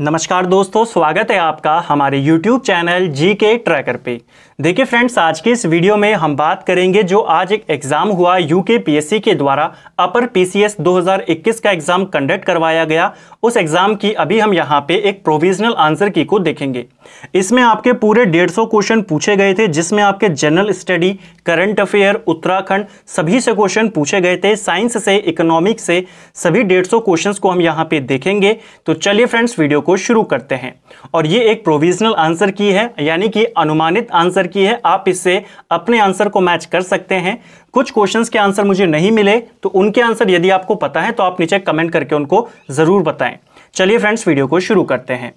नमस्कार दोस्तों स्वागत है आपका हमारे YouTube चैनल जी के ट्रैकर पे देखिए फ्रेंड्स आज के इस वीडियो में हम बात करेंगे जो आज एक एग्ज़ाम हुआ यू के के द्वारा अपर पीसीएस 2021 का एग्ज़ाम कंडक्ट करवाया गया उस एग्ज़ाम की अभी हम यहाँ पे एक प्रोविजनल आंसर की को देखेंगे इसमें आपके पूरे डेढ़ सौ क्वेश्चन पूछे गए थे जिसमें आपके general study current affair Uttarakhand सभी से क्वेश्चन पूछे गए थे साइंस से इकोनॉमिक से सभी डेढ़ क्वेश्चन को हम यहाँ पे देखेंगे तो चलिए फ्रेंड्स वीडियो को शुरू करते हैं और ये एक प्रोविजनल आंसर की है यानी कि अनुमानित आंसर की है आप इससे अपने आंसर को मैच कर सकते हैं कुछ क्वेश्चंस के आंसर मुझे नहीं मिले तो उनके आंसर यदि आपको पता है तो आप नीचे कमेंट करके उनको ज़रूर बताएं चलिए फ्रेंड्स वीडियो को शुरू करते हैं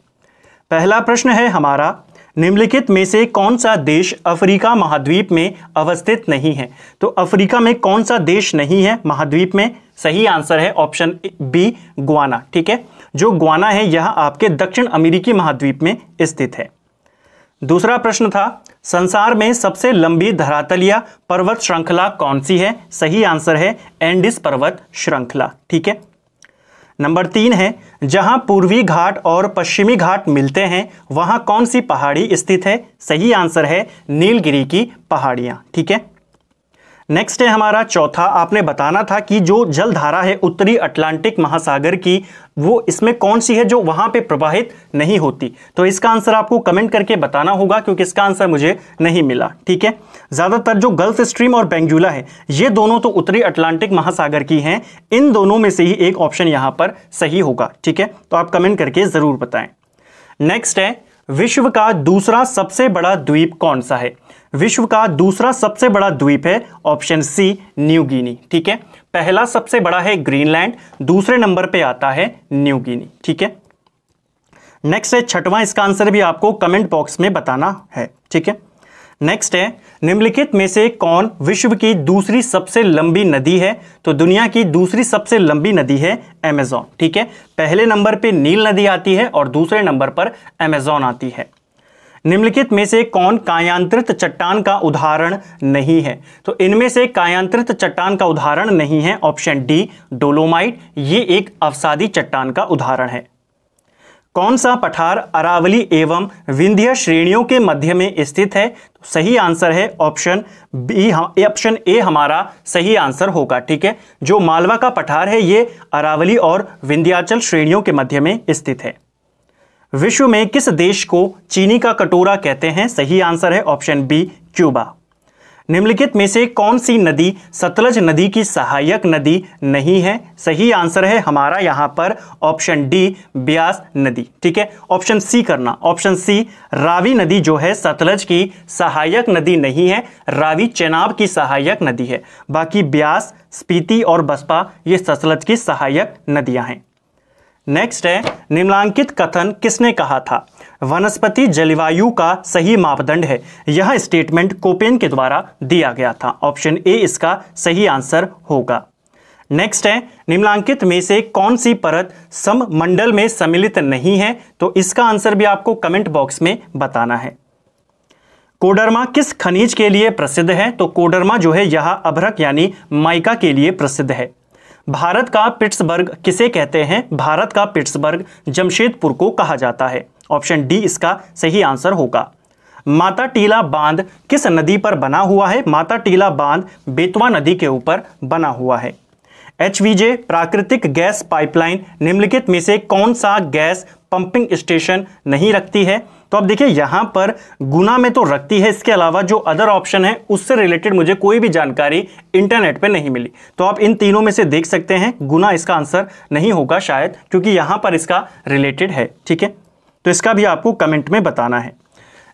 पहला प्रश्न है हमारा निम्नलिखित में से कौन सा देश अफ्रीका महाद्वीप में अवस्थित नहीं है तो अफ्रीका में कौन सा देश नहीं है महाद्वीप में सही आंसर है ऑप्शन बी गुआना ठीक है जो ग्वाना है यह आपके दक्षिण अमेरिकी महाद्वीप में स्थित है दूसरा प्रश्न था संसार में सबसे लंबी धरातलीय पर्वत श्रृंखला कौन सी है सही आंसर है एंडिस पर्वत श्रृंखला ठीक है नंबर तीन है जहां पूर्वी घाट और पश्चिमी घाट मिलते हैं वहां कौन सी पहाड़ी स्थित है सही आंसर है नीलगिरी की पहाड़ियां ठीक है नेक्स्ट है हमारा चौथा आपने बताना था कि जो जलधारा है उत्तरी अटलांटिक महासागर की वो इसमें कौन सी है जो वहां पे प्रवाहित नहीं होती तो इसका आंसर आपको कमेंट करके बताना होगा क्योंकि इसका आंसर मुझे नहीं मिला ठीक है ज़्यादातर जो गल्फ स्ट्रीम और बेंगजूला है ये दोनों तो उत्तरी अटलांटिक महासागर की हैं इन दोनों में से ही एक ऑप्शन यहां पर सही होगा ठीक है तो आप कमेंट करके ज़रूर बताएं नेक्स्ट है विश्व का दूसरा सबसे बड़ा द्वीप कौन सा है विश्व का दूसरा सबसे बड़ा द्वीप है ऑप्शन सी न्यू गिनी ठीक है पहला सबसे बड़ा है ग्रीनलैंड दूसरे नंबर पे आता है न्यू गिनी ठीक है नेक्स्ट है छठवां इसका आंसर भी आपको कमेंट बॉक्स में बताना है ठीक है नेक्स्ट है निम्नलिखित में से कौन विश्व की दूसरी सबसे लंबी नदी है तो दुनिया की दूसरी सबसे लंबी नदी है अमेजॉन ठीक है पहले नंबर पे नील नदी आती है और दूसरे नंबर पर अमेजॉन आती है निम्नलिखित में से कौन कायांत्रित चट्टान का उदाहरण नहीं है तो इनमें से कायांत्रित चट्टान का उदाहरण नहीं है ऑप्शन डी डोलोमाइट ये एक अवसादी चट्टान का उदाहरण है कौन सा पठार अरावली एवं विंध्य श्रेणियों के मध्य में स्थित है तो सही आंसर है ऑप्शन बी हाँ, ऑप्शन ए हमारा सही आंसर होगा ठीक है जो मालवा का पठार है ये अरावली और विंध्याचल श्रेणियों के मध्य में स्थित है विश्व में किस देश को चीनी का कटोरा कहते हैं सही आंसर है ऑप्शन बी क्यूबा निम्नलिखित में से कौन सी नदी सतलज नदी की सहायक नदी नहीं है सही आंसर है हमारा यहाँ पर ऑप्शन डी ब्यास नदी ठीक है ऑप्शन सी करना ऑप्शन सी रावी नदी जो है सतलज की सहायक नदी नहीं है रावी चेनाब की सहायक नदी है बाकी ब्यास स्पीति और बसपा ये सतलज की सहायक नदियां हैं नेक्स्ट है निम्नांकित कथन किसने कहा था वनस्पति जलवायु का सही मापदंड है यह स्टेटमेंट कोपेन के द्वारा दिया गया था ऑप्शन ए इसका सही आंसर होगा नेक्स्ट है निम्नांकित में से कौन सी परत सममंडल में सम्मिलित नहीं है तो इसका आंसर भी आपको कमेंट बॉक्स में बताना है कोडरमा किस खनिज के लिए प्रसिद्ध है तो कोडरमा जो है यह अभ्रक यानी माइका के लिए प्रसिद्ध है भारत का पिट्सबर्ग किसे कहते हैं भारत का पिट्सबर्ग जमशेदपुर को कहा जाता है ऑप्शन डी इसका सही आंसर होगा माता टीला बांध किस नदी पर बना हुआ है माता टीला बांध बेतवा नदी के ऊपर बना हुआ है एच प्राकृतिक गैस पाइपलाइन निम्नलिखित में से कौन सा गैस पंपिंग स्टेशन नहीं रखती है तो आप देखिए यहां पर गुना में तो रखती है इसके अलावा जो अदर ऑप्शन है उससे रिलेटेड मुझे कोई भी जानकारी इंटरनेट पे नहीं मिली तो आप इन तीनों में से देख सकते हैं गुना इसका आंसर नहीं होगा शायद क्योंकि यहां पर इसका रिलेटेड है ठीक है तो इसका भी आपको कमेंट में बताना है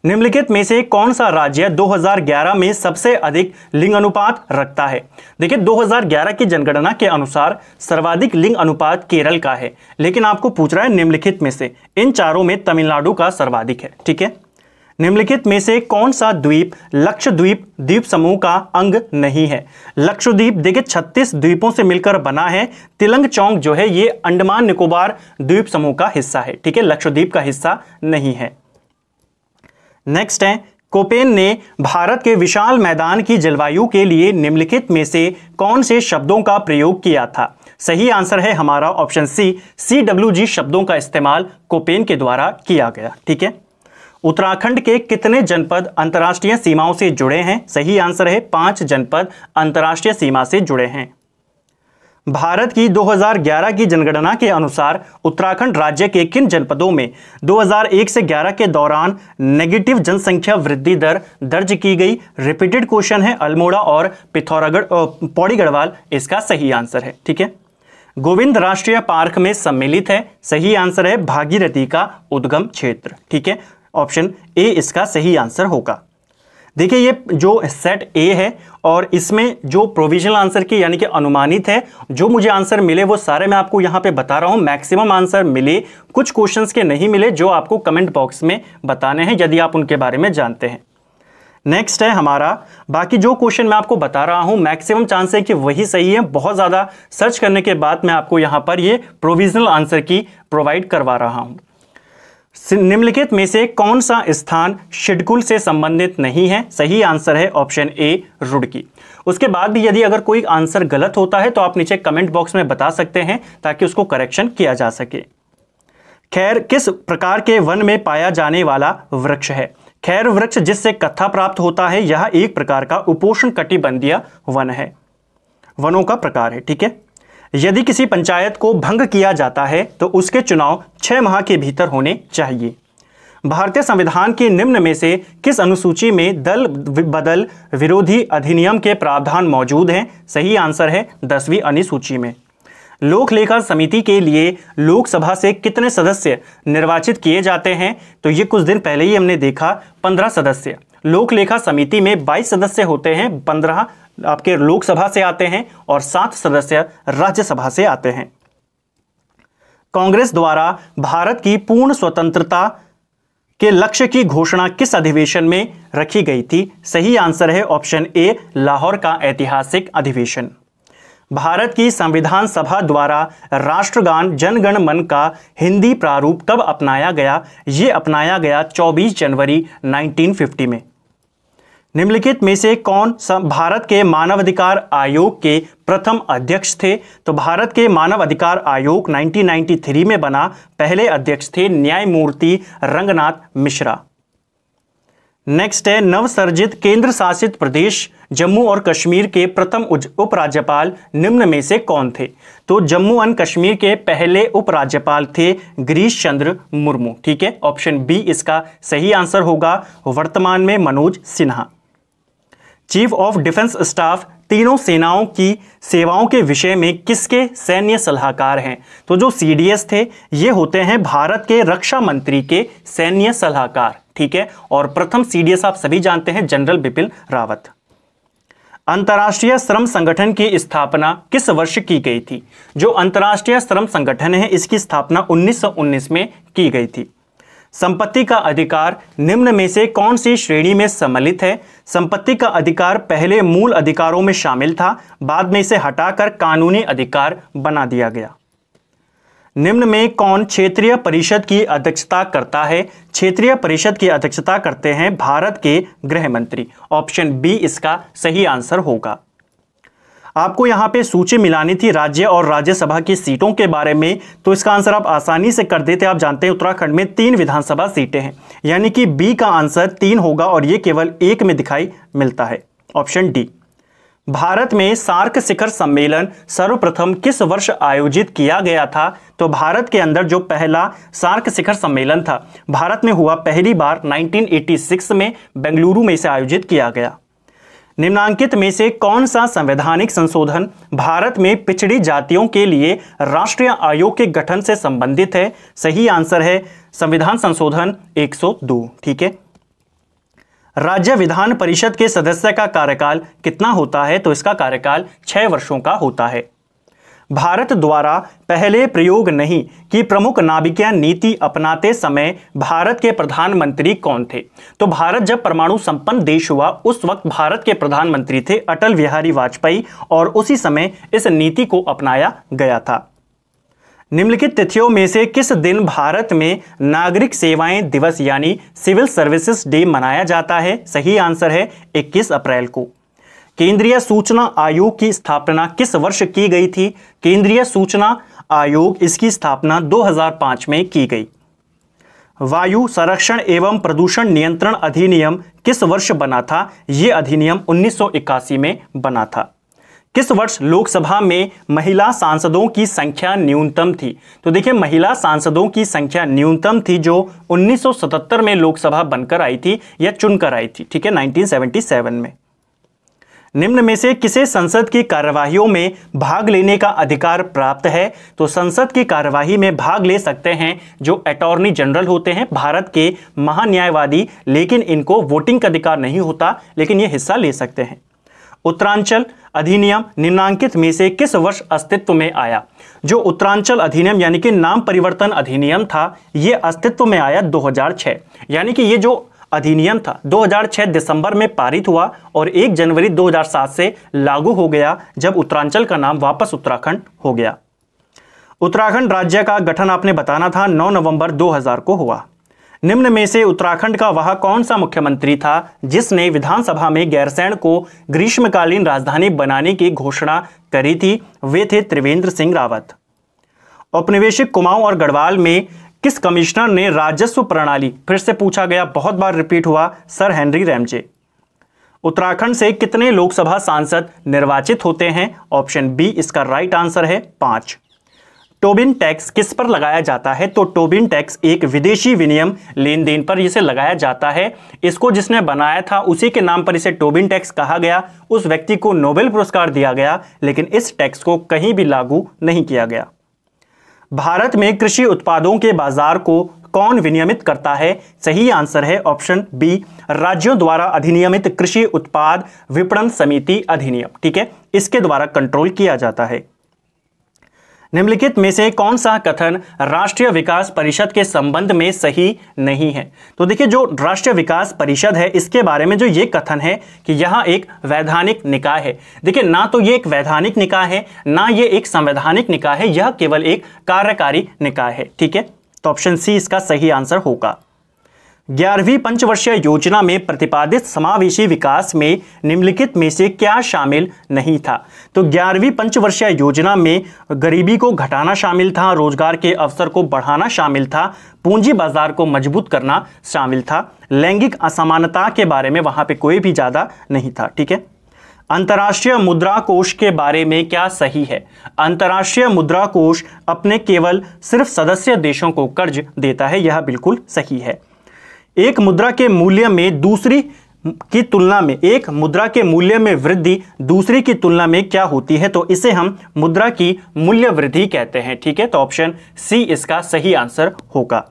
निम्नलिखित में से कौन सा राज्य 2011 में सबसे अधिक लिंग अनुपात रखता है देखिए 2011 की जनगणना के अनुसार सर्वाधिक लिंग अनुपात केरल का है लेकिन आपको पूछ रहा है निम्नलिखित में से इन चारों में तमिलनाडु का सर्वाधिक है ठीक है निम्नलिखित में से कौन सा द्वीप लक्षद्वीप द्वीप समूह का अंग नहीं है लक्षद्वीप देखिए 36 द्वीपों से मिलकर बना है तिलंग चौंग जो है ये अंडमान निकोबार द्वीप समूह का हिस्सा है ठीक है लक्षद्वीप का हिस्सा नहीं है नेक्स्ट है कोपेन ने भारत के विशाल मैदान की जलवायु के लिए निम्नलिखित में से कौन से शब्दों का प्रयोग किया था सही आंसर है हमारा option C C W G शब्दों का इस्तेमाल कोपेन के द्वारा किया गया ठीक है उत्तराखंड के कितने जनपद अंतर्राष्ट्रीय सीमाओं से जुड़े हैं सही आंसर है पांच जनपद अंतर्राष्ट्रीय सीमा से जुड़े हैं भारत की 2011 की जनगणना के अनुसार उत्तराखंड राज्य के किन जनपदों में 2001 से 11 के दौरान नेगेटिव जनसंख्या वृद्धि दर दर्ज की गई रिपीटेड क्वेश्चन है अल्मोड़ा और पिथौरागढ़ पौड़ी गढ़वाल इसका सही आंसर है ठीक है गोविंद राष्ट्रीय पार्क में सम्मिलित है सही आंसर है भागीरथी का उद्गम क्षेत्र ठीक है ऑप्शन ए इसका सही आंसर होगा देखिए ये जो सेट ए है और इसमें जो प्रोविजनल आंसर की यानी कि अनुमानित है जो मुझे आंसर मिले वो सारे मैं आपको यहाँ पे बता रहा हूँ मैक्सिमम आंसर मिले कुछ क्वेश्चंस के नहीं मिले जो आपको कमेंट बॉक्स में बताने हैं यदि आप उनके बारे में जानते हैं नेक्स्ट है हमारा बाकी जो क्वेश्चन मैं आपको बता रहा हूँ मैक्सिमम चांस है कि वही सही है बहुत ज़्यादा सर्च करने के बाद मैं आपको यहाँ पर ये प्रोविजनल आंसर की प्रोवाइड करवा रहा हूँ निम्नलिखित में से कौन सा स्थान शिडकुल से संबंधित नहीं है सही आंसर है ऑप्शन ए रुड़की उसके बाद भी यदि अगर कोई आंसर गलत होता है तो आप नीचे कमेंट बॉक्स में बता सकते हैं ताकि उसको करेक्शन किया जा सके खैर किस प्रकार के वन में पाया जाने वाला वृक्ष है खैर वृक्ष जिससे कथा प्राप्त होता है यह एक प्रकार का उपोषण कटिबंधीय वन है वनों का प्रकार है ठीक है यदि किसी पंचायत को भंग किया जाता है तो उसके चुनाव छह माह के भीतर होने चाहिए भारतीय संविधान के निम्न में से किस अनुसूची में दल बदल विरोधी अधिनियम के प्रावधान मौजूद हैं सही आंसर है दसवीं अनुसूची में लोक लेखा समिति के लिए लोकसभा से कितने सदस्य निर्वाचित किए जाते हैं तो ये कुछ दिन पहले ही हमने देखा पंद्रह सदस्य लोक लेखा समिति में बाईस सदस्य होते हैं पंद्रह आपके लोकसभा से आते हैं और सात सदस्य राज्यसभा से आते हैं कांग्रेस द्वारा भारत की पूर्ण स्वतंत्रता के लक्ष्य की घोषणा किस अधिवेशन में रखी गई थी सही आंसर है ऑप्शन ए लाहौर का ऐतिहासिक अधिवेशन भारत की संविधान सभा द्वारा राष्ट्रगान जनगण मन का हिंदी प्रारूप कब अपनाया गया ये अपनाया गया 24 जनवरी 1950 में निम्नलिखित में से कौन भारत के मानवाधिकार आयोग के प्रथम अध्यक्ष थे तो भारत के मानव अधिकार आयोग 1993 में बना पहले अध्यक्ष थे न्यायमूर्ति रंगनाथ मिश्रा नेक्स्ट है नवसर्जित केंद्र शासित प्रदेश जम्मू और कश्मीर के प्रथम उपराज्यपाल निम्न में से कौन थे तो जम्मू एंड कश्मीर के पहले उपराज्यपाल थे गिरीश चंद्र मुर्मू ठीक है ऑप्शन बी इसका सही आंसर होगा वर्तमान में Manoj Sinha chief of defence staff तीनों सेनाओं की सेवाओं के विषय में किसके सैन्य सलाहकार हैं तो जो सी थे ये होते हैं भारत के रक्षा मंत्री के सैन्य सलाहकार ठीक है और प्रथम सी आप सभी जानते हैं जनरल बिपिन रावत अंतर्राष्ट्रीय श्रम संगठन की स्थापना किस वर्ष की गई थी जो अंतर्राष्ट्रीय श्रम संगठन है इसकी स्थापना 1919 में की गई थी संपत्ति का अधिकार निम्न में से कौन सी श्रेणी में सम्मिलित है संपत्ति का अधिकार पहले मूल अधिकारों में शामिल था बाद में इसे हटाकर कानूनी अधिकार बना दिया गया निम्न में कौन क्षेत्रीय परिषद की अध्यक्षता करता है क्षेत्रीय परिषद की अध्यक्षता करते हैं भारत के गृह मंत्री ऑप्शन बी इसका सही आंसर होगा आपको यहाँ पे सूची मिलानी थी राज्य और राज्यसभा की सीटों के बारे में तो इसका आंसर आप आसानी से कर देते आप जानते हैं उत्तराखंड में तीन विधानसभा सीटें हैं यानी कि बी का आंसर तीन होगा और ये केवल एक में दिखाई मिलता है ऑप्शन डी भारत में सार्क शिखर सम्मेलन सर्वप्रथम किस वर्ष आयोजित किया गया था तो भारत के अंदर जो पहला सार्क शिखर सम्मेलन था भारत में हुआ पहली बार 1986 में बेंगलुरु में इसे आयोजित किया गया निम्नांकित में से कौन सा संवैधानिक संशोधन भारत में पिछड़ी जातियों के लिए राष्ट्रीय आयोग के गठन से संबंधित है सही आंसर है संविधान संशोधन 102 ठीक है राज्य विधान परिषद के सदस्य का कार्यकाल कितना होता है तो इसका कार्यकाल छह वर्षों का होता है भारत द्वारा पहले प्रयोग नहीं कि प्रमुख नाभिकीय नीति अपनाते समय भारत के प्रधानमंत्री कौन थे तो भारत जब परमाणु संपन्न देश हुआ उस वक्त भारत के प्रधानमंत्री थे अटल बिहारी वाजपेयी और उसी समय इस नीति को अपनाया गया था निम्नलिखित तिथियों में से किस दिन भारत में नागरिक सेवाएं दिवस यानी सिविल सर्विसेज डे मनाया जाता है सही आंसर है 21 अप्रैल को केंद्रीय सूचना आयोग की स्थापना किस वर्ष की गई थी केंद्रीय सूचना आयोग इसकी स्थापना 2005 में की गई वायु संरक्षण एवं प्रदूषण नियंत्रण अधिनियम किस वर्ष बना था यह अधिनियम 1981 में बना था किस वर्ष लोकसभा में महिला सांसदों की संख्या न्यूनतम थी तो देखिए महिला सांसदों की संख्या न्यूनतम थी जो 1977 में लोकसभा बनकर आई थी या चुनकर आई थी ठीक है 1977 में निम्न में से किसे संसद की कार्यवाहियों में भाग लेने का अधिकार प्राप्त है तो संसद की कार्यवाही में भाग ले सकते हैं जो अटॉर्नी जनरल होते हैं भारत के महान्यायवादी लेकिन इनको वोटिंग का अधिकार नहीं होता लेकिन ये हिस्सा ले सकते हैं उत्तरांचल अधिनियम निम्नांकित में से किस वर्ष अस्तित्व में आया जो उत्तरांचल अधिनियम यानी कि नाम परिवर्तन अधिनियम था यह अस्तित्व में आया 2006 यानी कि ये जो अधिनियम था 2006 दिसंबर में पारित हुआ और 1 जनवरी 2007 से लागू हो गया जब उत्तरांचल का नाम वापस उत्तराखंड हो गया उत्तराखंड राज्य का गठन आपने बताना था 9 नवंबर 2000 को हुआ निम्न में से उत्तराखंड का वह कौन सा मुख्यमंत्री था जिसने विधानसभा में गैरसैण को ग्रीष्मकालीन राजधानी बनाने की घोषणा करी थी वे थे त्रिवेंद्र सिंह रावत औपनिवेशिक कुमाऊं और गढ़वाल में किस कमिश्नर ने राजस्व प्रणाली फिर से पूछा गया बहुत बार रिपीट हुआ सर हेनरी रैमजे उत्तराखंड से कितने लोकसभा सांसद निर्वाचित होते हैं ऑप्शन बी इसका राइट आंसर है पांच टोबिन टैक्स किस पर लगाया जाता है तो टोबिन टैक्स एक विदेशी विनियम लेन देन पर इसे लगाया जाता है इसको जिसने बनाया था उसी के नाम पर इसे टोबिन टैक्स कहा गया उस व्यक्ति को नोबेल पुरस्कार दिया गया लेकिन इस टैक्स को कहीं भी लागू नहीं किया गया भारत में कृषि उत्पादों के बाजार को कौन विनियमित करता है सही आंसर है ऑप्शन बी राज्यों द्वारा अधिनियमित कृषि उत्पाद विपणन समिति अधिनियम ठीक है इसके द्वारा कंट्रोल किया जाता है निम्नलिखित में से कौन सा कथन राष्ट्रीय विकास परिषद के संबंध में सही नहीं है तो देखिए जो राष्ट्रीय विकास परिषद है इसके बारे में जो ये कथन है कि यह एक वैधानिक निकाय है देखिए ना तो ये एक वैधानिक निकाय है ना ये एक संवैधानिक निकाय है यह केवल एक कार्यकारी निकाय है ठीक है तो ऑप्शन सी इसका सही आंसर होगा ग्यारहवीं पंचवर्षीय योजना में प्रतिपादित समावेशी विकास में निम्नलिखित में से क्या शामिल नहीं था तो ग्यारहवीं पंचवर्षीय योजना में गरीबी को घटाना शामिल था रोजगार के अवसर को बढ़ाना शामिल था पूंजी बाजार को मजबूत करना शामिल था लैंगिक असमानता के बारे में वहाँ पे कोई भी ज़्यादा नहीं था ठीक है अंतर्राष्ट्रीय मुद्रा कोष के बारे में क्या सही है अंतर्राष्ट्रीय मुद्रा कोष अपने केवल सिर्फ सदस्य देशों को कर्ज देता है यह बिल्कुल सही है एक मुद्रा के मूल्य में दूसरी की तुलना में एक मुद्रा के मूल्य में वृद्धि दूसरी की तुलना में क्या होती है तो इसे हम मुद्रा की मूल्य वृद्धि कहते हैं ठीक है तो ऑप्शन सी इसका सही आंसर होगा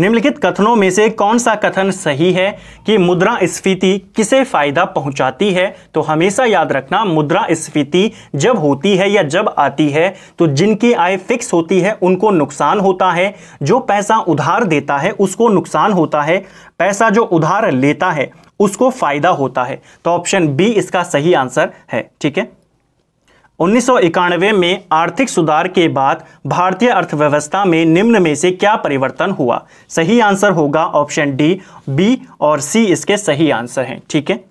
निम्नलिखित कथनों में से कौन सा कथन सही है कि मुद्रा स्फीति किसे फायदा पहुंचाती है तो हमेशा याद रखना मुद्रा स्फीति जब होती है या जब आती है तो जिनकी आय फिक्स होती है उनको नुकसान होता है जो पैसा उधार देता है उसको नुकसान होता है पैसा जो उधार लेता है उसको फायदा होता है तो ऑप्शन बी इसका सही आंसर है ठीक है उन्नीस में आर्थिक सुधार के बाद भारतीय अर्थव्यवस्था में निम्न में से क्या परिवर्तन हुआ सही आंसर होगा ऑप्शन डी बी और सी इसके सही आंसर हैं ठीक है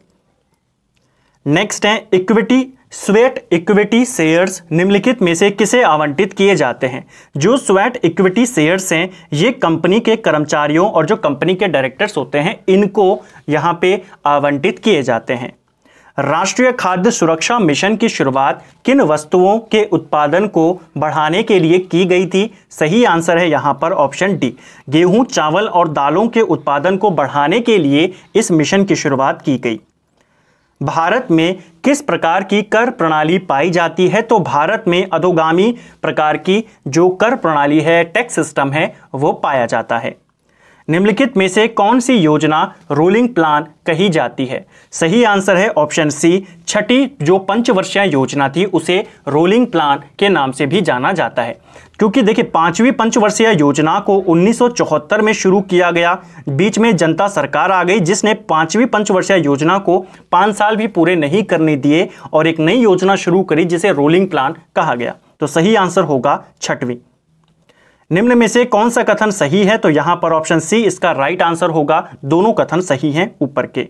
नेक्स्ट है इक्विटी स्वेट इक्विटी शेयर्स निम्नलिखित में से किसे आवंटित किए जाते हैं जो स्वेट इक्विटी शेयर्स हैं ये कंपनी के कर्मचारियों और जो कंपनी के डायरेक्टर्स होते हैं इनको यहाँ पे आवंटित किए जाते हैं राष्ट्रीय खाद्य सुरक्षा मिशन की शुरुआत किन वस्तुओं के उत्पादन को बढ़ाने के लिए की गई थी सही आंसर है यहाँ पर ऑप्शन डी गेहूं चावल और दालों के उत्पादन को बढ़ाने के लिए इस मिशन की शुरुआत की गई भारत में किस प्रकार की कर प्रणाली पाई जाती है तो भारत में अधोगामी प्रकार की जो कर प्रणाली है टैक्स सिस्टम है वो पाया जाता है निम्नलिखित में से कौन सी योजना रोलिंग प्लान कही जाती है सही आंसर है ऑप्शन सी छठी जो पंचवर्षीय योजना थी उसे रोलिंग प्लान के नाम से भी जाना जाता है क्योंकि देखिए पांचवी पंचवर्षीय योजना को 1974 में शुरू किया गया बीच में जनता सरकार आ गई जिसने पांचवी पंचवर्षीय योजना को पांच साल भी पूरे नहीं करने दिए और एक नई योजना शुरू करी जिसे रोलिंग प्लान कहा गया तो सही आंसर होगा छठवीं निम्न में से कौन सा कथन सही है तो यहां पर ऑप्शन सी इसका राइट आंसर होगा दोनों कथन सही हैं ऊपर के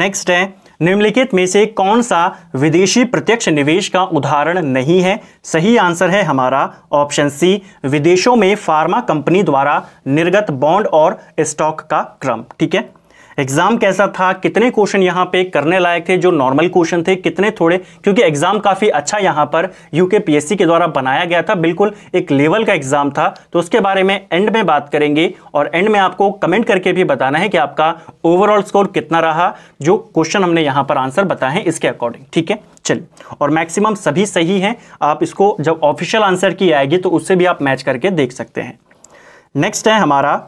नेक्स्ट है निम्नलिखित में से कौन सा विदेशी प्रत्यक्ष निवेश का उदाहरण नहीं है सही आंसर है हमारा ऑप्शन सी विदेशों में फार्मा कंपनी द्वारा निर्गत बॉन्ड और स्टॉक का क्रम ठीक है एग्ज़ाम कैसा था कितने क्वेश्चन यहाँ पे करने लायक थे जो नॉर्मल क्वेश्चन थे कितने थोड़े क्योंकि एग्ज़ाम काफ़ी अच्छा यहाँ पर यूके पीएससी के द्वारा बनाया गया था बिल्कुल एक लेवल का एग्ज़ाम था तो उसके बारे में एंड में बात करेंगे और एंड में आपको कमेंट करके भी बताना है कि आपका ओवरऑल स्कोर कितना रहा जो क्वेश्चन हमने यहाँ पर आंसर बताए हैं इसके अकॉर्डिंग ठीक है चलिए और मैक्सिमम सभी सही हैं आप इसको जब ऑफिशियल आंसर की आएगी तो उससे भी आप मैच करके देख सकते हैं नेक्स्ट है हमारा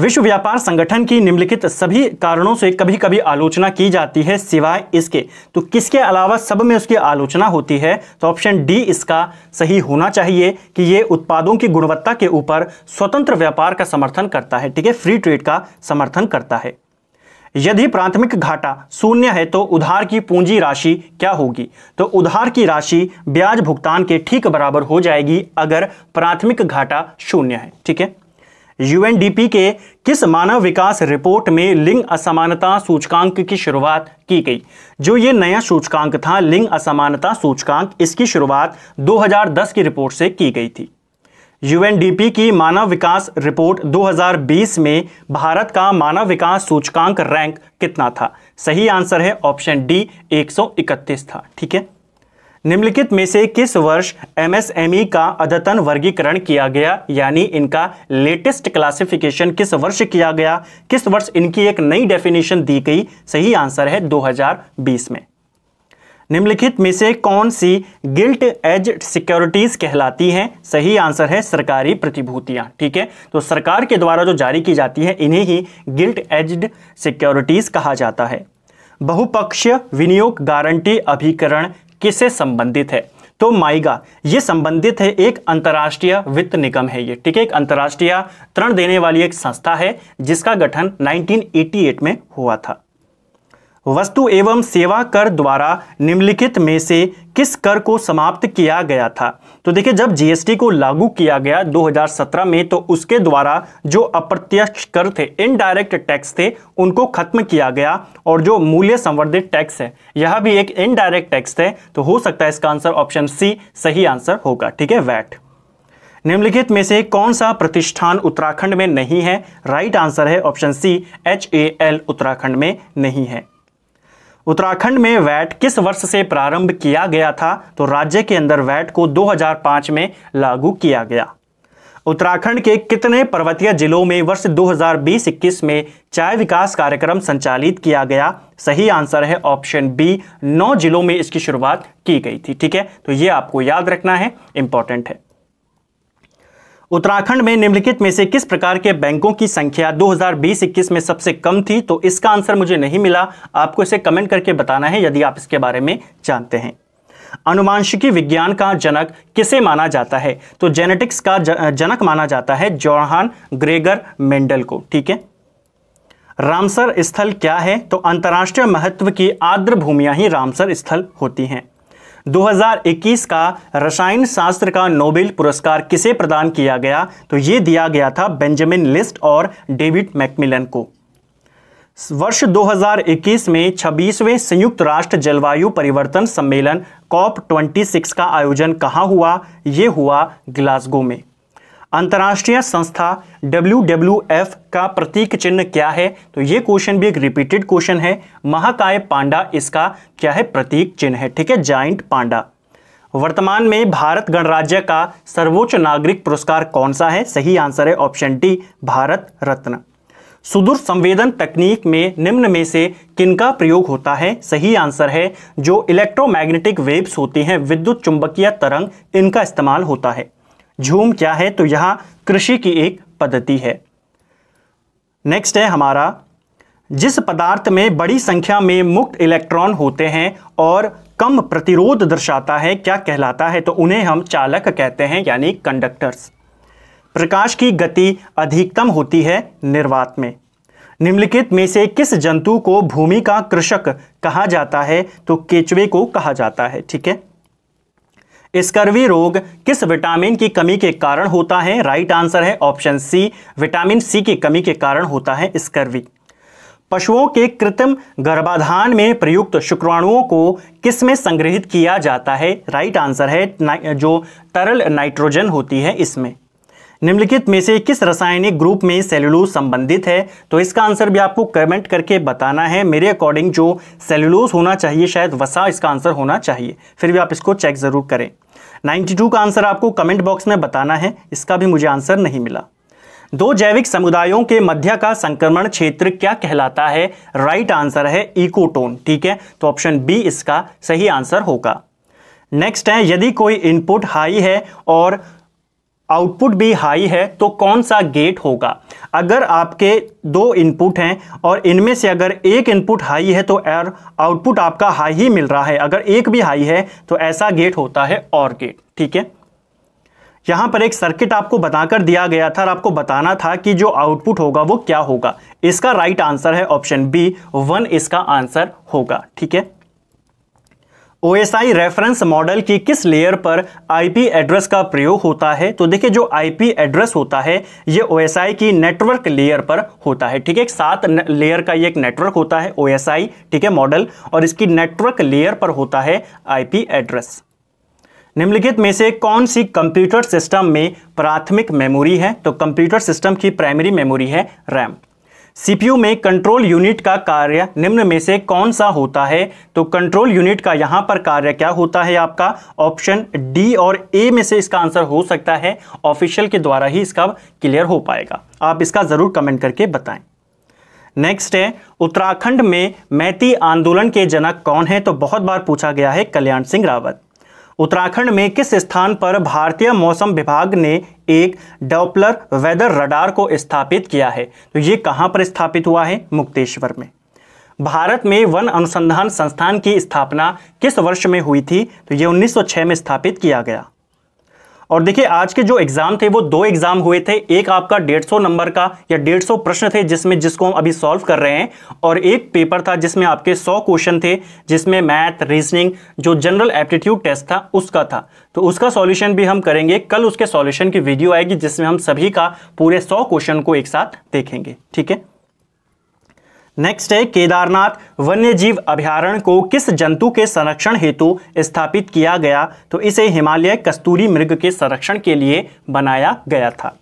विश्व व्यापार संगठन की निम्नलिखित सभी कारणों से कभी कभी आलोचना की जाती है सिवाय इसके तो किसके अलावा सब में उसकी आलोचना होती है तो ऑप्शन डी इसका सही होना चाहिए कि ये उत्पादों की गुणवत्ता के ऊपर स्वतंत्र व्यापार का समर्थन करता है ठीक है फ्री ट्रेड का समर्थन करता है यदि प्राथमिक घाटा शून्य है तो उधार की पूंजी राशि क्या होगी तो उधार की राशि ब्याज भुगतान के ठीक बराबर हो जाएगी अगर प्राथमिक घाटा शून्य है ठीक है यूएनडीपी के किस मानव विकास रिपोर्ट में लिंग असमानता सूचकांक की शुरुआत की गई जो ये नया सूचकांक था लिंग असमानता सूचकांक इसकी शुरुआत 2010 की रिपोर्ट से की गई थी यूएनडीपी की मानव विकास रिपोर्ट 2020 में भारत का मानव विकास सूचकांक रैंक कितना था सही आंसर है ऑप्शन डी 131 था ठीक है निम्नलिखित में से किस वर्ष एमएसएमई e का अद्यतन वर्गीकरण किया गया यानी इनका लेटेस्ट क्लासिफिकेशन किस वर्ष किया गया किस वर्ष इनकी एक नई डेफिनेशन दी गई सही आंसर है 2020 में निम्नलिखित में से कौन सी गिल्ट एज सिक्योरिटीज कहलाती हैं सही आंसर है सरकारी प्रतिभूतियां ठीक है तो सरकार के द्वारा जो जारी की जाती है इन्हें ही गिल्ट एज्ड सिक्योरिटीज कहा जाता है बहुपक्षीय विनियोग गारंटी अभिकरण किससे संबंधित है तो माइगा ये संबंधित है एक अंतर्राष्ट्रीय वित्त निगम है ये ठीक है एक अंतर्राष्ट्रीय ऋण देने वाली एक संस्था है जिसका गठन 1988 में हुआ था वस्तु एवं सेवा कर द्वारा निम्नलिखित में से किस कर को समाप्त किया गया था तो देखिए जब जीएसटी को लागू किया गया 2017 में तो उसके द्वारा जो अप्रत्यक्ष कर थे इनडायरेक्ट टैक्स थे उनको खत्म किया गया और जो मूल्य संवर्धित टैक्स है यह भी एक इनडायरेक्ट टैक्स है तो हो सकता है इसका आंसर ऑप्शन सी सही आंसर होगा ठीक है वैट निम्नलिखित में से कौन सा प्रतिष्ठान उत्तराखंड में नहीं है राइट आंसर है option C H A L Uttarakhand में नहीं है उत्तराखंड में वैट किस वर्ष से प्रारंभ किया गया था तो राज्य के अंदर वैट को 2005 में लागू किया गया उत्तराखंड के कितने पर्वतीय जिलों में वर्ष 2020-21 में चाय विकास कार्यक्रम संचालित किया गया सही आंसर है ऑप्शन बी नौ जिलों में इसकी शुरुआत की गई थी ठीक है तो ये आपको याद रखना है इंपॉर्टेंट है उत्तराखंड में निम्नलिखित में से किस प्रकार के बैंकों की संख्या 2020-21 में सबसे कम थी तो इसका आंसर मुझे नहीं मिला आपको इसे कमेंट करके बताना है यदि आप इसके बारे में जानते हैं अनुवांशिकी विज्ञान का जनक किसे माना जाता है तो जेनेटिक्स का जनक माना जाता है जौहान ग्रेगर मेंडल को ठीक है रामसर स्थल क्या है तो अंतर्राष्ट्रीय महत्व की आर्द्र भूमिया ही रामसर स्थल होती हैं 2021 का रसायन शास्त्र का नोबेल पुरस्कार किसे प्रदान किया गया तो यह दिया गया था बेंजामिन लिस्ट और डेविड मैकमिलन को वर्ष 2021 में 26वें संयुक्त राष्ट्र जलवायु परिवर्तन सम्मेलन कॉप 26 का आयोजन कहाँ हुआ ये हुआ ग्लासगो में अंतर्राष्ट्रीय संस्था डब्ल्यू का प्रतीक चिन्ह क्या है तो ये क्वेश्चन भी एक रिपीटेड क्वेश्चन है महाकाय पांडा इसका क्या है प्रतीक चिन्ह है ठीक है जाइंट पांडा वर्तमान में भारत गणराज्य का सर्वोच्च नागरिक पुरस्कार कौन सा है सही आंसर है ऑप्शन डी भारत रत्न सुदूर संवेदन तकनीक में निम्न में से किनका प्रयोग होता है सही आंसर है जो इलेक्ट्रोमैग्नेटिक वेव्स होती हैं विद्युत चुंबकीय तरंग इनका इस्तेमाल होता है झूम क्या है तो यहां कृषि की एक पद्धति है नेक्स्ट है हमारा जिस पदार्थ में बड़ी संख्या में मुक्त इलेक्ट्रॉन होते हैं और कम प्रतिरोध दर्शाता है क्या कहलाता है तो उन्हें हम चालक कहते हैं यानी कंडक्टर्स प्रकाश की गति अधिकतम होती है निर्वात में निम्नलिखित में से किस जंतु को भूमि का कृषक कहा जाता है तो केचवे को कहा जाता है ठीक है स्कर्वी रोग किस विटामिन की कमी के कारण होता है राइट आंसर है ऑप्शन सी विटामिन सी की कमी के कारण होता है स्कर्वी पशुओं के कृत्रिम गर्भाधान में प्रयुक्त शुक्राणुओं को किस में संग्रहित किया जाता है राइट आंसर है जो तरल नाइट्रोजन होती है इसमें निम्नलिखित में से किस रासायनिक ग्रुप में सेल्युलोज संबंधित है तो इसका आंसर भी आपको कमेंट करके बताना है मेरे अकॉर्डिंग जो सेल्युलोज होना चाहिए शायद वसा इसका आंसर होना चाहिए फिर भी आप इसको चेक ज़रूर करें 92 का आंसर आपको कमेंट बॉक्स में बताना है इसका भी मुझे आंसर नहीं मिला दो जैविक समुदायों के मध्य का संक्रमण क्षेत्र क्या कहलाता है राइट आंसर है इकोटोन ठीक है तो ऑप्शन बी इसका सही आंसर होगा नेक्स्ट है यदि कोई इनपुट हाई है और आउटपुट भी हाई है तो कौन सा गेट होगा अगर आपके दो इनपुट हैं और इनमें से अगर एक इनपुट हाई है तो एर आउटपुट आपका हाई ही मिल रहा है अगर एक भी हाई है तो ऐसा गेट होता है और गेट ठीक है यहां पर एक सर्किट आपको बताकर दिया गया था और आपको बताना था कि जो आउटपुट होगा वो क्या होगा इसका राइट आंसर है ऑप्शन बी वन इसका आंसर होगा ठीक है ओ रेफरेंस मॉडल की किस लेयर पर पी एड्रेस का प्रयोग होता है तो देखिए जो पी एड्रेस होता है ये ओ की नेटवर्क लेयर पर होता है ठीक है सात लेयर का ये एक नेटवर्क होता है ओ ठीक है मॉडल और इसकी नेटवर्क लेयर पर होता है पी एड्रेस निम्नलिखित में से कौन सी कंप्यूटर सिस्टम में प्राथमिक मेमोरी है तो कंप्यूटर सिस्टम की प्राइमरी मेमोरी है रैम सीपीयू में कंट्रोल यूनिट का कार्य निम्न में से कौन सा होता है तो कंट्रोल यूनिट का यहां पर कार्य क्या होता है आपका ऑप्शन डी और ए में से इसका आंसर हो सकता है ऑफिशियल के द्वारा ही इसका क्लियर हो पाएगा आप इसका ज़रूर कमेंट करके बताएं नेक्स्ट है उत्तराखंड में मैती आंदोलन के जनक कौन है तो बहुत बार पूछा गया है कल्याण सिंह रावत उत्तराखंड में किस स्थान पर भारतीय मौसम विभाग ने एक डॉपलर वेदर रडार को स्थापित किया है तो ये कहाँ पर स्थापित हुआ है मुक्तेश्वर में भारत में वन अनुसंधान संस्थान की स्थापना किस वर्ष में हुई थी तो ये 1906 में स्थापित किया गया और देखिए आज के जो एग्जाम थे वो दो एग्जाम हुए थे एक आपका 150 नंबर का या 150 प्रश्न थे जिसमें जिसको हम अभी सॉल्व कर रहे हैं और एक पेपर था जिसमें आपके 100 क्वेश्चन थे जिसमें मैथ रीजनिंग जो जनरल एप्टीट्यूड टेस्ट था उसका था तो उसका सॉल्यूशन भी हम करेंगे कल उसके सॉल्यूशन की वीडियो आएगी जिसमें हम सभी का पूरे सौ क्वेश्चन को एक साथ देखेंगे ठीक है नेक्स्ट है केदारनाथ वन्य जीव अभ्यारण्य को किस जंतु के संरक्षण हेतु स्थापित किया गया तो इसे हिमालय कस्तूरी मृग के संरक्षण के लिए बनाया गया था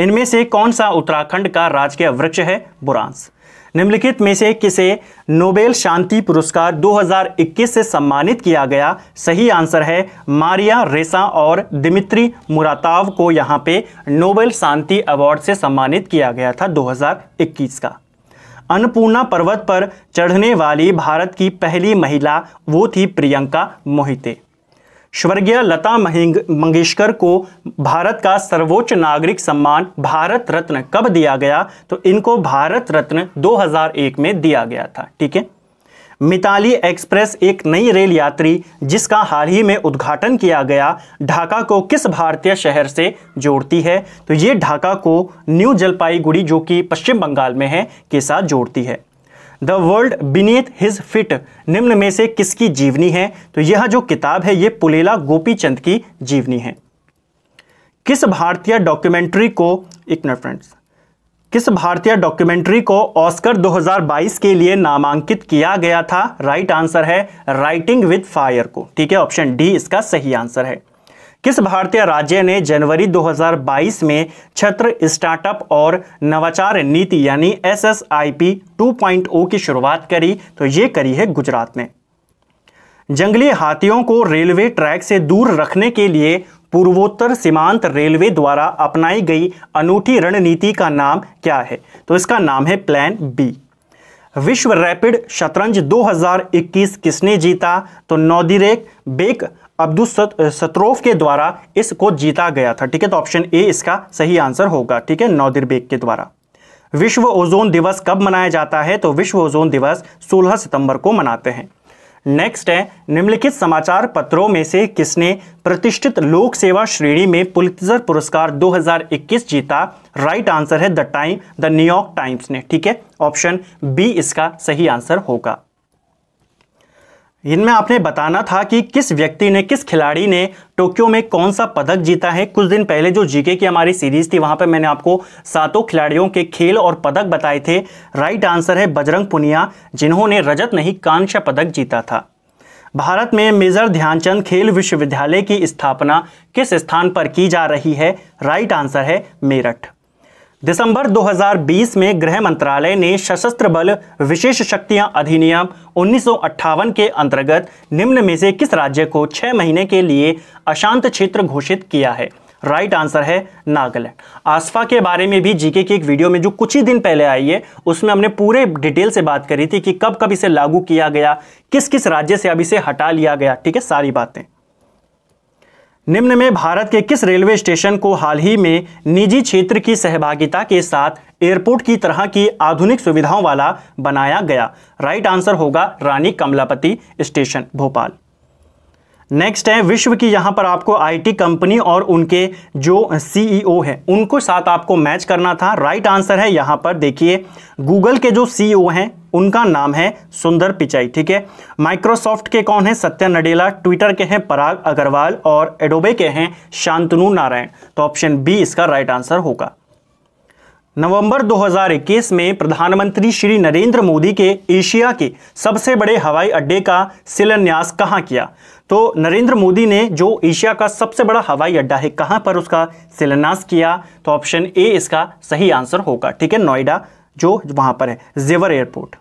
इनमें से कौन सा उत्तराखंड का राजकीय वृक्ष है बुरांस निम्नलिखित में से किसे नोबेल शांति पुरस्कार 2021 से सम्मानित किया गया सही आंसर है मारिया रेसा और दिमित्री मुराताव को यहाँ पे नोबेल शांति अवार्ड से सम्मानित किया गया था 2021 का अन्नपूर्णा पर्वत पर चढ़ने वाली भारत की पहली महिला वो थी प्रियंका मोहिते स्वर्गीय लता मंगेशकर को भारत का सर्वोच्च नागरिक सम्मान भारत रत्न कब दिया गया तो इनको भारत रत्न 2001 में दिया गया था ठीक है मिताली एक्सप्रेस एक नई रेल यात्री जिसका हाल ही में उद्घाटन किया गया ढाका को किस भारतीय शहर से जोड़ती है तो ये ढाका को न्यू जलपाईगुड़ी जो कि पश्चिम बंगाल में है के साथ जोड़ती है the world beneath his feet निम्न में से किसकी जीवनी है तो यह जो किताब है ये पुलेला गोपीचंद की जीवनी है किस भारतीय डॉक्यूमेंट्री को एक फ्रेंड्स किस भारतीय डॉक्यूमेंट्री को ऑस्कर 2022 के लिए नामांकित किया गया था राइट आंसर है राइटिंग विद फायर को ठीक है ऑप्शन डी इसका सही आंसर है किस भारतीय राज्य ने जनवरी 2022 में छत्र स्टार्टअप और नवाचार नीति यानी S S I P two की शुरुआत करी तो ये करी है गुजरात में जंगली हाथियों को रेलवे ट्रैक से दूर रखने के लिए पूर्वोत्तर सीमांत रेलवे द्वारा अपनाई गई अनूठी रणनीति का नाम क्या है तो इसका नाम है प्लान बी विश्व रैपिड शतरंज 2021 किसने जीता तो नौदिरेक बेक अब्दुल सत्रोफ के द्वारा इसको जीता गया था ठीक है तो ऑप्शन ए इसका सही आंसर होगा ठीक है नौदिर बेग के द्वारा विश्व ओजोन दिवस कब मनाया जाता है तो विश्व ओजोन दिवस 16 सितंबर को मनाते हैं नेक्स्ट है निम्नलिखित समाचार पत्रों में से किसने प्रतिष्ठित लोक सेवा श्रेणी में पुलित्जर पुरस्कार 2021 जीता राइट आंसर है the time the New York Times ने ठीक है ऑप्शन बी इसका सही आंसर होगा इनमें आपने बताना था कि किस व्यक्ति ने किस खिलाड़ी ने टोक्यो में कौन सा पदक जीता है कुछ दिन पहले जो जीके की हमारी सीरीज थी वहां पर मैंने आपको सातों खिलाड़ियों के खेल और पदक बताए थे राइट आंसर है बजरंग पुनिया जिन्होंने रजत नहीं कांस्य पदक जीता था भारत में मेजर ध्यानचंद खेल विश्वविद्यालय की स्थापना किस स्थान पर की जा रही है राइट आंसर है मेरठ दिसंबर 2020 में गृह मंत्रालय ने सशस्त्र बल विशेष शक्तियां अधिनियम उन्नीस के अंतर्गत निम्न में से किस राज्य को छह महीने के लिए अशांत क्षेत्र घोषित किया है राइट right आंसर है नागालैंड आसफा के बारे में भी जीके की एक वीडियो में जो कुछ ही दिन पहले आई है उसमें हमने पूरे डिटेल से बात करी थी कि कब कब इसे लागू किया गया किस किस राज्य से अब इसे हटा लिया गया ठीक है सारी बातें निम्न में भारत के किस रेलवे स्टेशन को हाल ही में निजी क्षेत्र की सहभागिता के साथ एयरपोर्ट की तरह की आधुनिक सुविधाओं वाला बनाया गया राइट आंसर होगा रानी कमलापति स्टेशन भोपाल नेक्स्ट है विश्व की यहां पर आपको आईटी कंपनी और उनके जो सीईओ e हैं उनको साथ आपको मैच करना था राइट आंसर है यहां पर देखिए गूगल के जो सीईओ e हैं उनका नाम है सुंदर पिचाई ठीक है माइक्रोसॉफ्ट के कौन है सत्य नडेला ट्विटर के हैं पराग अग्रवाल और एडोबे के हैं शांतनु नारायण तो ऑप्शन बी इसका राइट आंसर होगा नवंबर 2021 में प्रधानमंत्री श्री नरेंद्र मोदी के एशिया के सबसे बड़े हवाई अड्डे का शिलान्यास कहाँ किया तो नरेंद्र मोदी ने जो एशिया का सबसे बड़ा हवाई अड्डा है कहां पर उसका शिलान्यास किया तो ऑप्शन ए इसका सही आंसर होगा ठीक है नोएडा जो वहां पर है जेवर एयरपोर्ट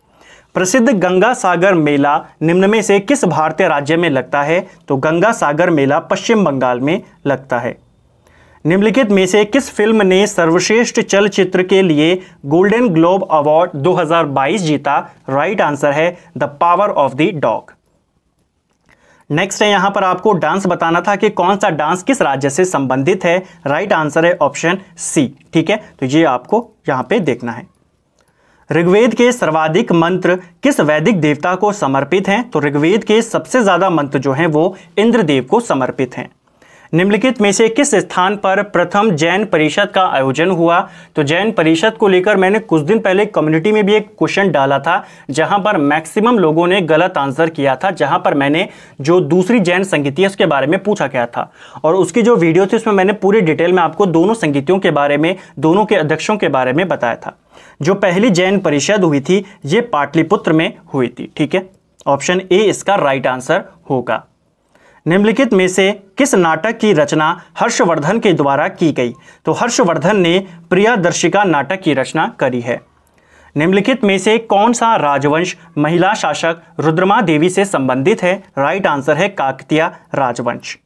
प्रसिद्ध गंगा सागर मेला निम्न में से किस भारतीय राज्य में लगता है तो गंगा सागर मेला पश्चिम बंगाल में लगता है निम्नलिखित में से किस फिल्म ने सर्वश्रेष्ठ चलचित्र के लिए गोल्डन ग्लोब अवार्ड 2022 जीता राइट आंसर है the power of the dog next है यहां पर आपको डांस बताना था कि कौन सा डांस किस राज्य से संबंधित है राइट आंसर है ऑप्शन सी ठीक है तो ये आपको यहां पे देखना है ऋग्वेद के सर्वाधिक मंत्र किस वैदिक देवता को समर्पित हैं तो ऋग्वेद के सबसे ज़्यादा मंत्र जो हैं वो इंद्रदेव को समर्पित हैं निम्नलिखित में से किस स्थान पर प्रथम जैन परिषद का आयोजन हुआ तो जैन परिषद को लेकर मैंने कुछ दिन पहले कम्युनिटी में भी एक क्वेश्चन डाला था जहां पर मैक्सिमम लोगों ने गलत आंसर किया था जहां पर मैंने जो दूसरी जैन संगीति है उसके बारे में पूछा गया था और उसकी जो वीडियो थी उसमें मैंने पूरी डिटेल में आपको दोनों संगीतियों के बारे में दोनों के अध्यक्षों के बारे में बताया था जो पहली जैन परिषद हुई थी ये पाटलिपुत्र में हुई थी ठीक है ऑप्शन ए इसका राइट आंसर होगा निम्नलिखित में से किस नाटक की रचना हर्षवर्धन के द्वारा की गई तो हर्षवर्धन ने प्रियादर्शिका नाटक की रचना करी है निम्नलिखित में से कौन सा राजवंश महिला शासक रुद्रमा देवी से संबंधित है राइट आंसर है काकतिया राजवंश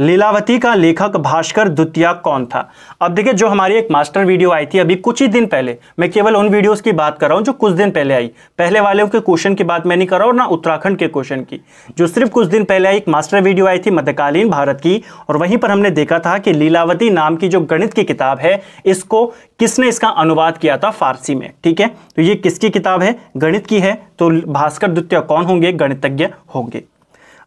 लीलावती का लेखक भास्कर द्वितीया कौन था अब देखिए जो हमारी एक मास्टर वीडियो आई थी अभी कुछ ही दिन पहले मैं केवल उन वीडियोस की बात कर रहा हूँ जो कुछ दिन पहले आई पहले वालों के क्वेश्चन की बात मैं नहीं कर रहा हूँ ना उत्तराखंड के क्वेश्चन की जो सिर्फ कुछ दिन पहले आई एक मास्टर वीडियो आई थी मध्यकालीन भारत की और वहीं पर हमने देखा था कि लीलावती नाम की जो गणित की किताब है इसको किसने इसका अनुवाद किया था फारसी में ठीक है तो ये किसकी किताब है गणित की है तो भास्कर द्वितीय कौन होंगे गणितज्ञ होंगे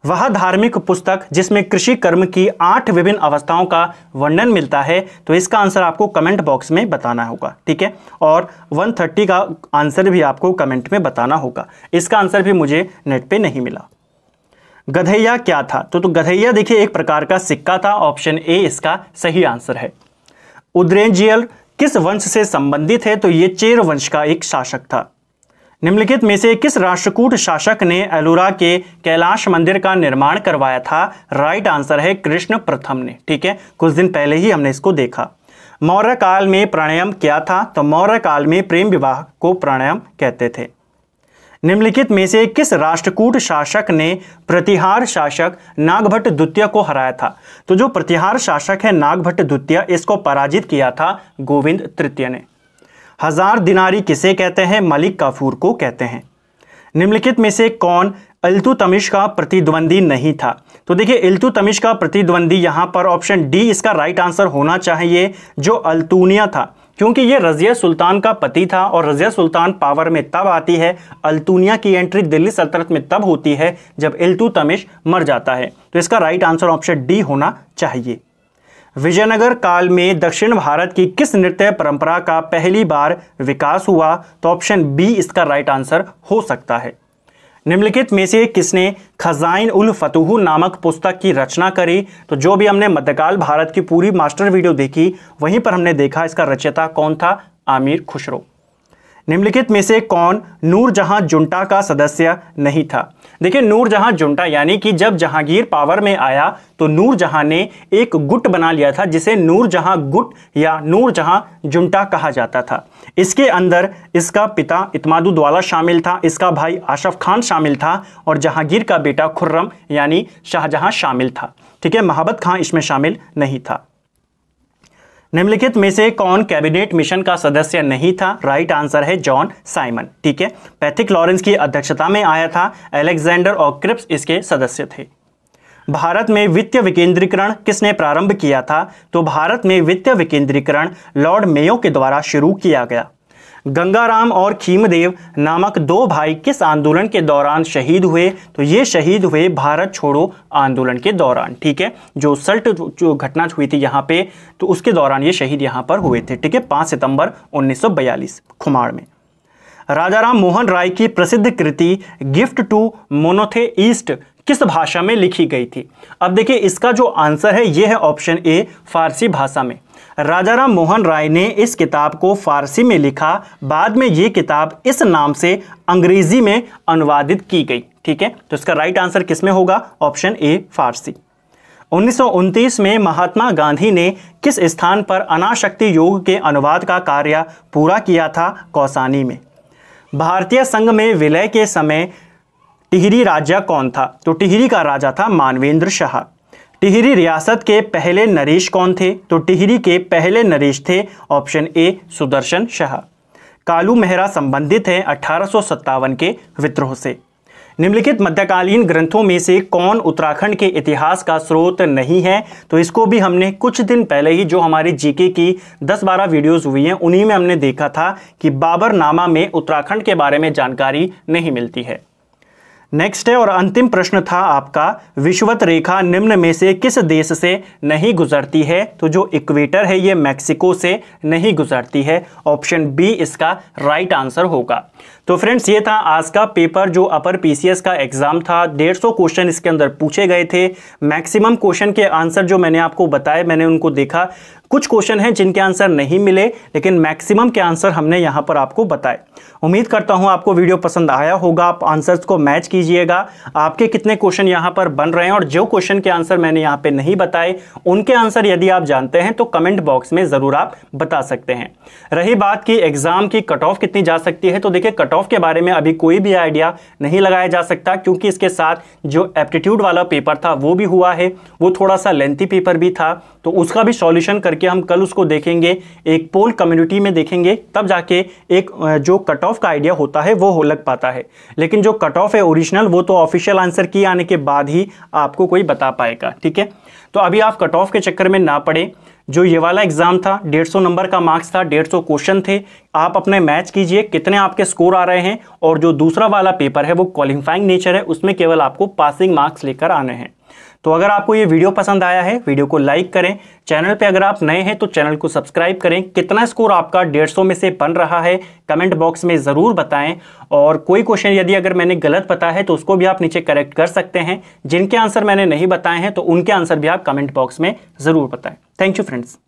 वह धार्मिक पुस्तक जिसमें कृषि कर्म की आठ विभिन्न अवस्थाओं का वर्णन मिलता है तो इसका आंसर आपको कमेंट बॉक्स में बताना होगा ठीक है और 130 का आंसर भी आपको कमेंट में बताना होगा इसका आंसर भी मुझे नेट पे नहीं मिला गधैया क्या था तो, तो गधैया देखिए एक प्रकार का सिक्का था ऑप्शन ए इसका सही आंसर है उद्रेंजियल किस वंश से संबंधित है तो ये चेर वंश का एक शासक था निम्नलिखित में से किस राष्ट्रकूट शासक ने अलूरा के कैलाश मंदिर का निर्माण करवाया था राइट आंसर है कृष्ण प्रथम ने ठीक है कुछ दिन पहले ही हमने इसको देखा मौर्य काल में प्राणायाम क्या था तो मौर्य काल में प्रेम विवाह को प्राणायाम कहते थे निम्नलिखित में से किस राष्ट्रकूट शासक ने प्रतिहार शासक नागभट्ट द्वितीय को हराया था तो जो प्रतिहार शासक है नागभट्ट द्वितीय इसको पराजित किया था गोविंद तृतीय ने हज़ार दिनारी किसे कहते हैं मलिक काफूर को कहते हैं निम्नलिखित में से कौन अल्तु तमिश का प्रतिद्वंदी नहीं था तो देखिए अल्तु तमिश का प्रतिद्वंदी यहाँ पर ऑप्शन डी इसका राइट आंसर होना चाहिए जो अल्तूनिया था क्योंकि ये रज़िया सुल्तान का पति था और रज़िया सुल्तान पावर में तब आती है अल्तूनिया की एंट्री दिल्ली सल्तनत में तब होती है जब तमिश मर जाता है तो इसका राइट आंसर ऑप्शन डी होना चाहिए विजयनगर काल में दक्षिण भारत की किस नृत्य परंपरा का पहली बार विकास हुआ तो ऑप्शन बी इसका राइट आंसर हो सकता है निम्नलिखित में से किसने खजाइन उल फतुह नामक पुस्तक की रचना करी तो जो भी हमने मध्यकाल भारत की पूरी मास्टर वीडियो देखी वहीं पर हमने देखा इसका रचयिता कौन था आमिर खुशरो निम्नलिखित में से कौन नूरजहां जुंटा का सदस्य नहीं था देखिए नूर जहां जुंटा यानी कि जब जहांगीर पावर में आया तो जहां ने एक गुट बना लिया था जिसे नूर जहां गुट या नूर जहां जुंटा कहा जाता था इसके अंदर इसका पिता द्वाला शामिल था इसका भाई आशफ खान शामिल था और जहांगीर का बेटा खुर्रम यानी शाहजहां शामिल था ठीक है महाबत खां इसमें शामिल नहीं था निम्नलिखित में से कौन कैबिनेट मिशन का सदस्य नहीं था राइट आंसर है जॉन साइमन ठीक है पैथिक लॉरेंस की अध्यक्षता में आया था एलेक्जेंडर और क्रिप्स इसके सदस्य थे भारत में वित्तीय विकेंद्रीकरण किसने प्रारंभ किया था तो भारत में वित्तीय विकेंद्रीकरण लॉर्ड मेयो के द्वारा शुरू किया गया गंगाराम और खीमदेव नामक दो भाई किस आंदोलन के दौरान शहीद हुए तो ये शहीद हुए भारत छोड़ो आंदोलन के दौरान ठीक है जो सल्ट जो घटना हुई थी यहाँ पे तो उसके दौरान ये शहीद यहाँ पर हुए थे ठीक है पाँच सितंबर उन्नीस खुमाड़ में राजा राम मोहन राय की प्रसिद्ध कृति गिफ्ट टू मोनोथे ईस्ट किस भाषा में लिखी गई थी अब देखिए इसका जो आंसर है ये है ऑप्शन ए फारसी भाषा में राजाराम मोहन राय ने इस किताब को फारसी में लिखा बाद में ये किताब इस नाम से अंग्रेजी में अनुवादित की गई ठीक है तो इसका राइट आंसर किस में होगा ऑप्शन ए फारसी उन्नीस में महात्मा गांधी ने किस स्थान पर अनाशक्ति योग के अनुवाद का कार्य पूरा किया था कौसानी में भारतीय संघ में विलय के समय टिहरी राजा कौन था तो टिहरी का राजा था मानवेंद्र शाह टिहरी रियासत के पहले नरेश कौन थे तो टिहरी के पहले नरेश थे ऑप्शन ए सुदर्शन शाह कालू मेहरा संबंधित हैं अठारह के विद्रोह से निम्नलिखित मध्यकालीन ग्रंथों में से कौन उत्तराखंड के इतिहास का स्रोत नहीं है तो इसको भी हमने कुछ दिन पहले ही जो हमारे जीके की 10-12 वीडियोस हुई हैं उन्हीं में हमने देखा था कि बाबरनामा में उत्तराखंड के बारे में जानकारी नहीं मिलती है नेक्स्ट है और अंतिम प्रश्न था आपका विषुवत रेखा निम्न में से किस देश से नहीं गुजरती है तो जो इक्वेटर है ये मैक्सिको से नहीं गुजरती है ऑप्शन बी इसका राइट आंसर होगा तो फ्रेंड्स ये था आज का पेपर जो अपर पीसीएस का एग्ज़ाम था डेढ़ सौ क्वेश्चन इसके अंदर पूछे गए थे मैक्सिमम क्वेश्चन के आंसर जो मैंने आपको बताए मैंने उनको देखा कुछ क्वेश्चन हैं जिनके आंसर नहीं मिले लेकिन मैक्सिमम के आंसर हमने यहां पर आपको बताए उम्मीद करता हूं आपको वीडियो पसंद आया होगा आप आंसर्स को मैच कीजिएगा आपके कितने क्वेश्चन यहां पर बन रहे हैं और जो क्वेश्चन के आंसर मैंने यहां पे नहीं बताए उनके आंसर यदि आप जानते हैं तो कमेंट बॉक्स में ज़रूर आप बता सकते हैं रही बात की एग्ज़ाम की कट ऑफ कितनी जा सकती है तो देखिए कट ऑफ के बारे में अभी कोई भी आइडिया नहीं लगाया जा सकता क्योंकि इसके साथ जो एप्टीट्यूड वाला पेपर था वो भी हुआ है वो थोड़ा सा लेंथी पेपर भी था तो उसका भी सॉल्यूशन करके हम कल उसको देखेंगे एक पोल कम्युनिटी में देखेंगे तब जाके एक जो कट ऑफ का आइडिया होता है वो हो लग पाता है लेकिन जो कट ऑफ है ओरिजिनल वो तो ऑफिशियल आंसर की आने के बाद ही आपको कोई बता पाएगा ठीक है तो अभी आप कट ऑफ के चक्कर में ना पड़े जो ये वाला एग्ज़ाम था 150 नंबर का मार्क्स था 150 क्वेश्चन थे आप अपने मैच कीजिए कितने आपके स्कोर आ रहे हैं और जो दूसरा वाला पेपर है वो क्वालिफाइंग नेचर है उसमें केवल आपको पासिंग मार्क्स लेकर आने हैं तो अगर आपको ये वीडियो पसंद आया है वीडियो को लाइक करें चैनल पे अगर आप नए हैं तो चैनल को सब्सक्राइब करें कितना स्कोर आपका 150 में से बन रहा है कमेंट बॉक्स में ज़रूर बताएं और कोई क्वेश्चन यदि अगर मैंने गलत पता है तो उसको भी आप नीचे करेक्ट कर सकते हैं जिनके आंसर मैंने नहीं बताए हैं तो उनके आंसर भी आप कमेंट बॉक्स में ज़रूर बताएं Thank you friends.